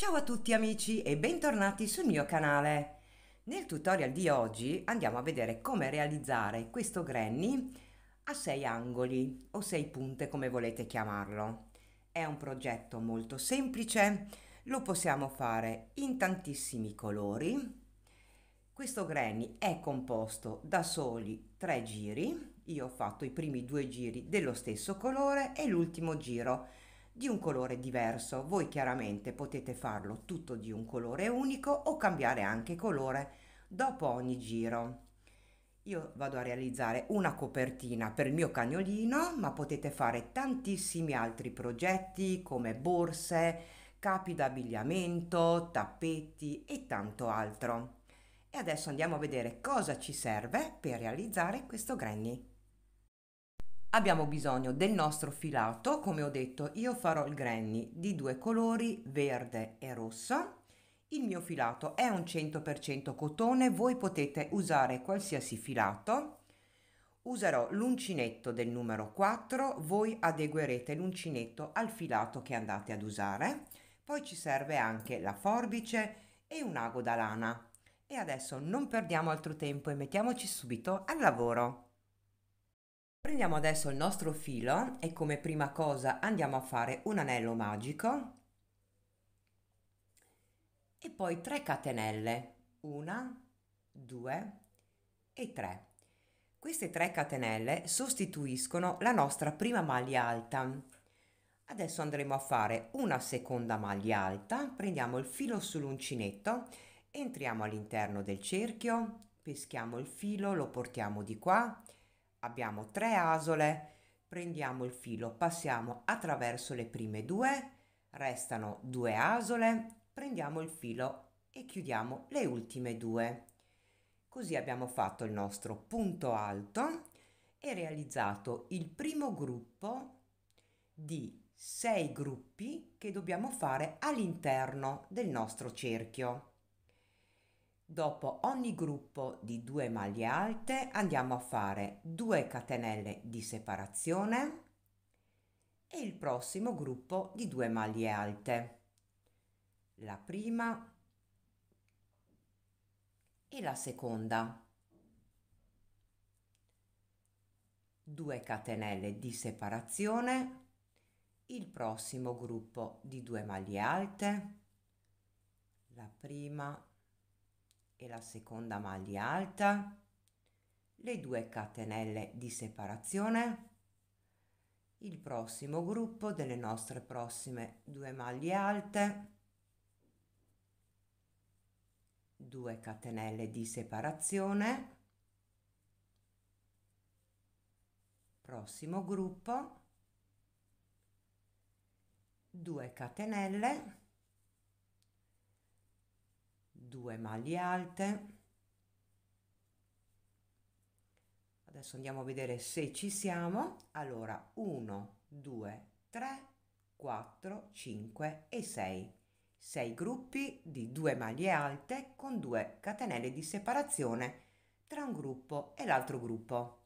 Ciao a tutti amici e bentornati sul mio canale. Nel tutorial di oggi andiamo a vedere come realizzare questo granny a sei angoli o sei punte come volete chiamarlo. È un progetto molto semplice, lo possiamo fare in tantissimi colori. Questo granny è composto da soli tre giri, io ho fatto i primi due giri dello stesso colore e l'ultimo giro di un colore diverso. Voi chiaramente potete farlo tutto di un colore unico o cambiare anche colore dopo ogni giro. Io vado a realizzare una copertina per il mio cagnolino, ma potete fare tantissimi altri progetti come borse, capi d'abbigliamento, tappeti e tanto altro. E adesso andiamo a vedere cosa ci serve per realizzare questo granny. Abbiamo bisogno del nostro filato, come ho detto io farò il granny di due colori, verde e rosso. Il mio filato è un 100% cotone, voi potete usare qualsiasi filato. Userò l'uncinetto del numero 4, voi adeguerete l'uncinetto al filato che andate ad usare. Poi ci serve anche la forbice e un ago da lana. E adesso non perdiamo altro tempo e mettiamoci subito al lavoro. Prendiamo adesso il nostro filo e come prima cosa andiamo a fare un anello magico e poi 3 catenelle, 1, 2 e 3. Queste 3 catenelle sostituiscono la nostra prima maglia alta. Adesso andremo a fare una seconda maglia alta, prendiamo il filo sull'uncinetto, entriamo all'interno del cerchio, peschiamo il filo, lo portiamo di qua abbiamo tre asole, prendiamo il filo, passiamo attraverso le prime due, restano due asole, prendiamo il filo e chiudiamo le ultime due. Così abbiamo fatto il nostro punto alto e realizzato il primo gruppo di sei gruppi che dobbiamo fare all'interno del nostro cerchio. Dopo ogni gruppo di due maglie alte andiamo a fare 2 catenelle di separazione e il prossimo gruppo di due maglie alte. La prima e la seconda. 2 catenelle di separazione, il prossimo gruppo di due maglie alte, la prima e la seconda maglia alta, le due catenelle di separazione, il prossimo gruppo delle nostre prossime due maglie alte, 2 catenelle di separazione, prossimo gruppo, 2 catenelle 2 maglie alte adesso andiamo a vedere se ci siamo allora 1 2 3 4 5 e 6 6 gruppi di 2 maglie alte con 2 catenelle di separazione tra un gruppo e l'altro gruppo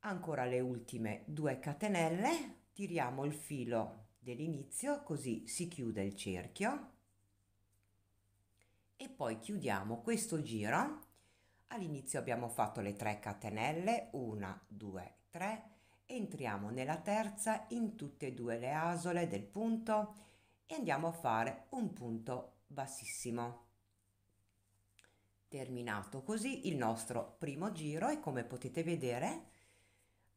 ancora le ultime 2 catenelle tiriamo il filo dell'inizio così si chiude il cerchio e poi chiudiamo questo giro all'inizio abbiamo fatto le 3 catenelle 1 2 3 entriamo nella terza in tutte e due le asole del punto e andiamo a fare un punto bassissimo terminato così il nostro primo giro e come potete vedere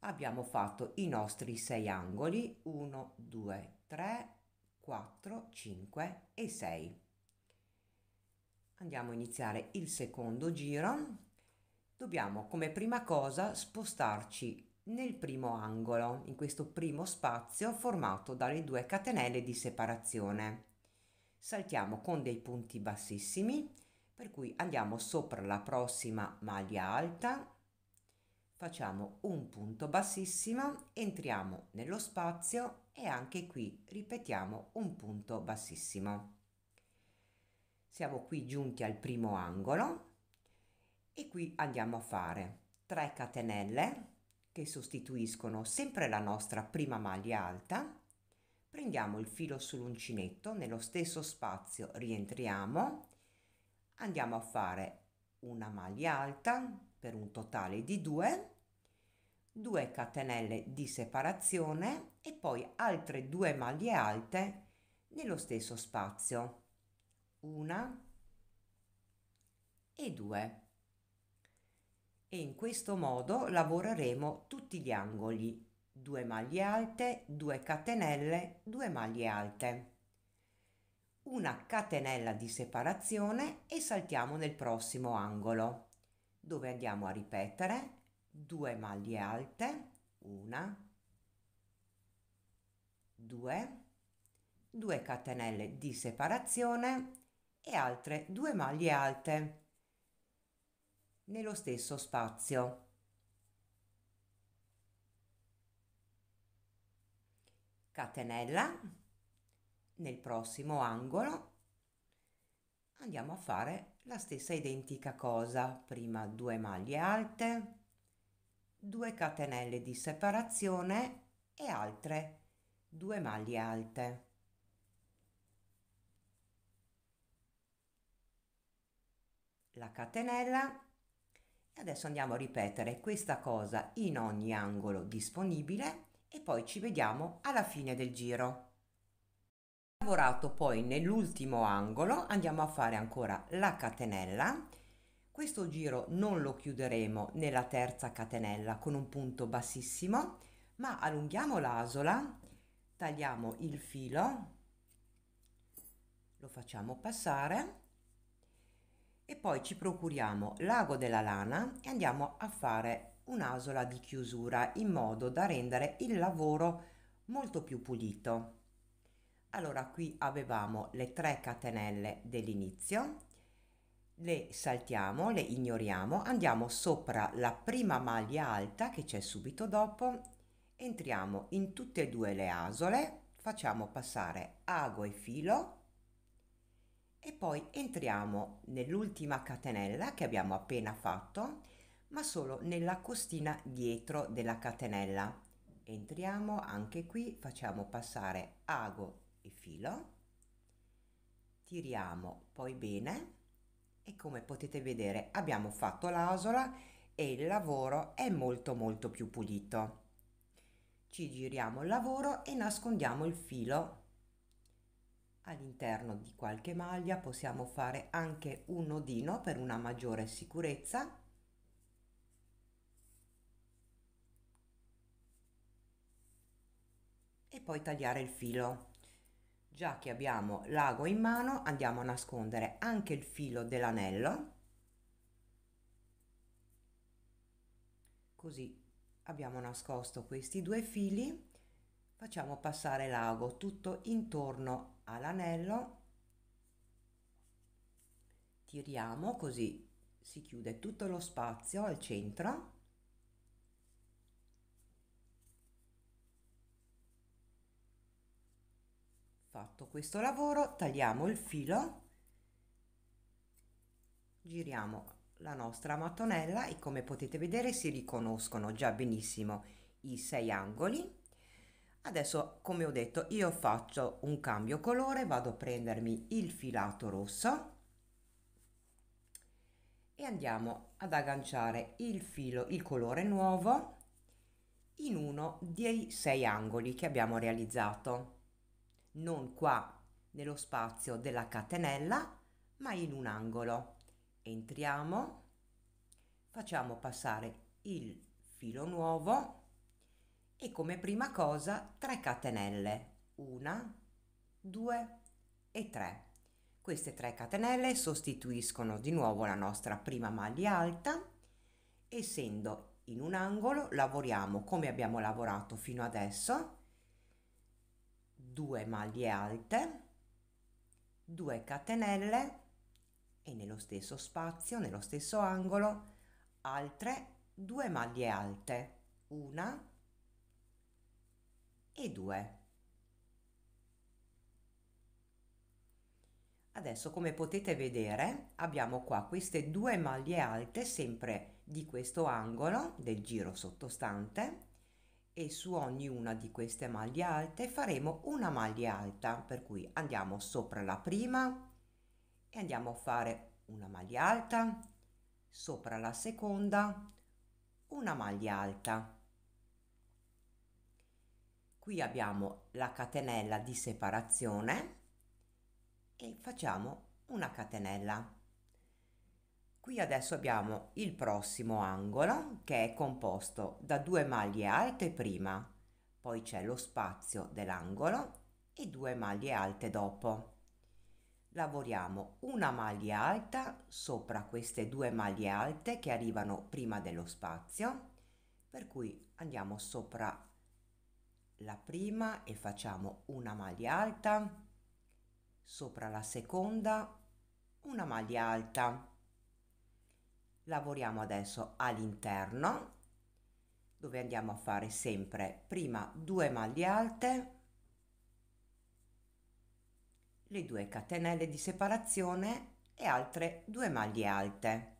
abbiamo fatto i nostri sei angoli 1 2 3 4 5 e 6 andiamo a iniziare il secondo giro dobbiamo come prima cosa spostarci nel primo angolo in questo primo spazio formato dalle due catenelle di separazione saltiamo con dei punti bassissimi per cui andiamo sopra la prossima maglia alta facciamo un punto bassissimo entriamo nello spazio e anche qui ripetiamo un punto bassissimo siamo qui giunti al primo angolo e qui andiamo a fare 3 catenelle che sostituiscono sempre la nostra prima maglia alta. Prendiamo il filo sull'uncinetto, nello stesso spazio rientriamo, andiamo a fare una maglia alta per un totale di 2 2 catenelle di separazione e poi altre due maglie alte nello stesso spazio una e due e in questo modo lavoreremo tutti gli angoli 2 maglie alte 2 catenelle 2 maglie alte una catenella di separazione e saltiamo nel prossimo angolo dove andiamo a ripetere 2 maglie alte 1 2 2 catenelle di separazione e altre due maglie alte nello stesso spazio. Catenella nel prossimo angolo andiamo a fare la stessa identica cosa prima due maglie alte due catenelle di separazione e altre due maglie alte la catenella e adesso andiamo a ripetere questa cosa in ogni angolo disponibile e poi ci vediamo alla fine del giro lavorato poi nell'ultimo angolo andiamo a fare ancora la catenella questo giro non lo chiuderemo nella terza catenella con un punto bassissimo ma allunghiamo l'asola tagliamo il filo lo facciamo passare e poi ci procuriamo l'ago della lana e andiamo a fare un'asola di chiusura in modo da rendere il lavoro molto più pulito. Allora qui avevamo le 3 catenelle dell'inizio, le saltiamo, le ignoriamo, andiamo sopra la prima maglia alta che c'è subito dopo, entriamo in tutte e due le asole, facciamo passare ago e filo e poi entriamo nell'ultima catenella che abbiamo appena fatto ma solo nella costina dietro della catenella entriamo anche qui facciamo passare ago e filo tiriamo poi bene e come potete vedere abbiamo fatto l'asola e il lavoro è molto molto più pulito ci giriamo il lavoro e nascondiamo il filo All'interno di qualche maglia possiamo fare anche un nodino per una maggiore sicurezza. E poi tagliare il filo. Già che abbiamo l'ago in mano andiamo a nascondere anche il filo dell'anello. Così abbiamo nascosto questi due fili. Facciamo passare l'ago tutto intorno all'anello tiriamo così si chiude tutto lo spazio al centro fatto questo lavoro tagliamo il filo giriamo la nostra mattonella e come potete vedere si riconoscono già benissimo i sei angoli Adesso, come ho detto, io faccio un cambio colore, vado a prendermi il filato rosso e andiamo ad agganciare il filo, il colore nuovo in uno dei sei angoli che abbiamo realizzato. Non qua nello spazio della catenella, ma in un angolo. Entriamo, facciamo passare il filo nuovo e come prima cosa 3 catenelle, 1, 2 e 3. Queste 3 catenelle sostituiscono di nuovo la nostra prima maglia alta, essendo in un angolo lavoriamo come abbiamo lavorato fino adesso, 2 maglie alte, 2 catenelle e nello stesso spazio, nello stesso angolo, altre 2 maglie alte, una e 2. Adesso come potete vedere abbiamo qua queste due maglie alte sempre di questo angolo del giro sottostante e su ognuna di queste maglie alte faremo una maglia alta per cui andiamo sopra la prima e andiamo a fare una maglia alta sopra la seconda una maglia alta qui abbiamo la catenella di separazione e facciamo una catenella qui adesso abbiamo il prossimo angolo che è composto da due maglie alte prima poi c'è lo spazio dell'angolo e due maglie alte dopo lavoriamo una maglia alta sopra queste due maglie alte che arrivano prima dello spazio per cui andiamo sopra la prima e facciamo una maglia alta sopra la seconda una maglia alta lavoriamo adesso all'interno dove andiamo a fare sempre prima due maglie alte le due catenelle di separazione e altre due maglie alte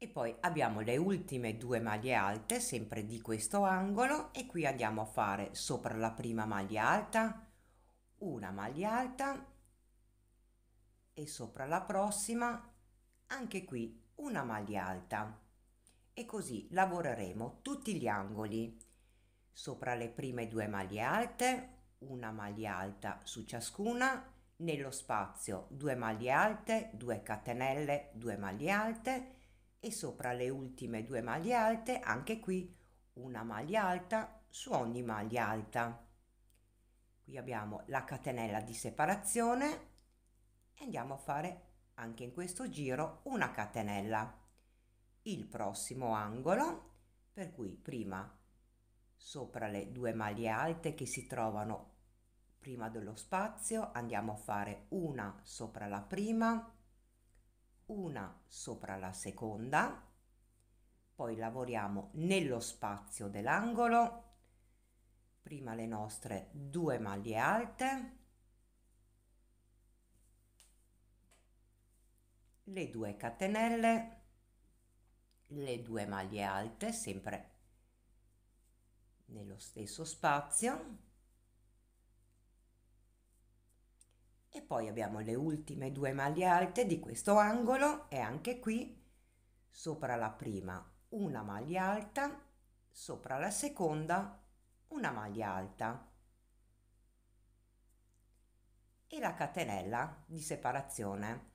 E poi abbiamo le ultime due maglie alte, sempre di questo angolo, e qui andiamo a fare sopra la prima maglia alta, una maglia alta, e sopra la prossima, anche qui una maglia alta. E così lavoreremo tutti gli angoli. Sopra le prime due maglie alte, una maglia alta su ciascuna, nello spazio 2 maglie alte, 2 catenelle, 2 maglie alte, e sopra le ultime due maglie alte anche qui una maglia alta su ogni maglia alta qui abbiamo la catenella di separazione e andiamo a fare anche in questo giro una catenella il prossimo angolo per cui prima sopra le due maglie alte che si trovano prima dello spazio andiamo a fare una sopra la prima una sopra la seconda, poi lavoriamo nello spazio dell'angolo, prima le nostre due maglie alte, le due catenelle, le due maglie alte, sempre nello stesso spazio, e poi abbiamo le ultime due maglie alte di questo angolo e anche qui sopra la prima una maglia alta sopra la seconda una maglia alta e la catenella di separazione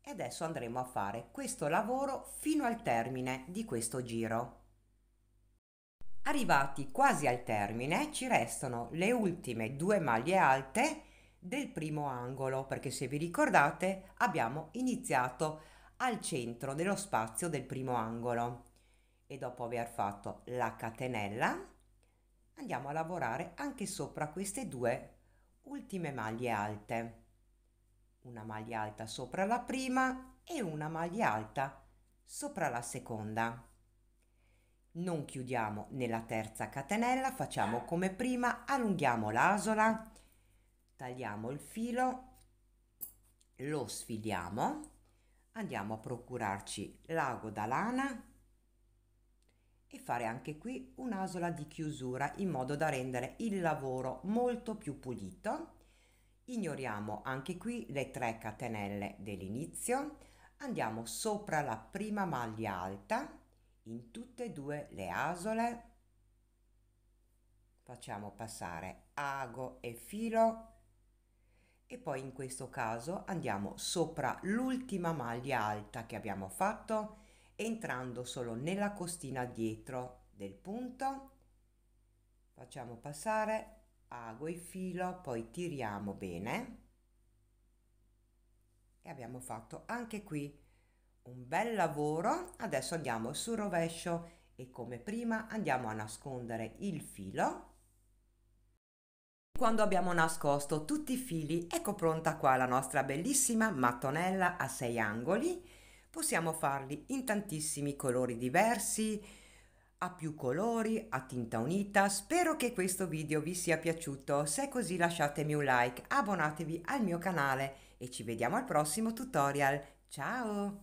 e adesso andremo a fare questo lavoro fino al termine di questo giro arrivati quasi al termine ci restano le ultime due maglie alte del primo angolo, perché se vi ricordate abbiamo iniziato al centro dello spazio del primo angolo e dopo aver fatto la catenella andiamo a lavorare anche sopra queste due ultime maglie alte. Una maglia alta sopra la prima e una maglia alta sopra la seconda. Non chiudiamo nella terza catenella, facciamo come prima, allunghiamo l'asola tagliamo il filo lo sfiliamo andiamo a procurarci l'ago da lana e fare anche qui un'asola di chiusura in modo da rendere il lavoro molto più pulito ignoriamo anche qui le tre catenelle dell'inizio andiamo sopra la prima maglia alta in tutte e due le asole facciamo passare ago e filo e poi in questo caso andiamo sopra l'ultima maglia alta che abbiamo fatto entrando solo nella costina dietro del punto facciamo passare ago il filo poi tiriamo bene e abbiamo fatto anche qui un bel lavoro adesso andiamo sul rovescio e come prima andiamo a nascondere il filo quando abbiamo nascosto tutti i fili, ecco pronta qua la nostra bellissima mattonella a sei angoli. Possiamo farli in tantissimi colori diversi, a più colori, a tinta unita. Spero che questo video vi sia piaciuto. Se è così lasciatemi un like, abbonatevi al mio canale e ci vediamo al prossimo tutorial. Ciao!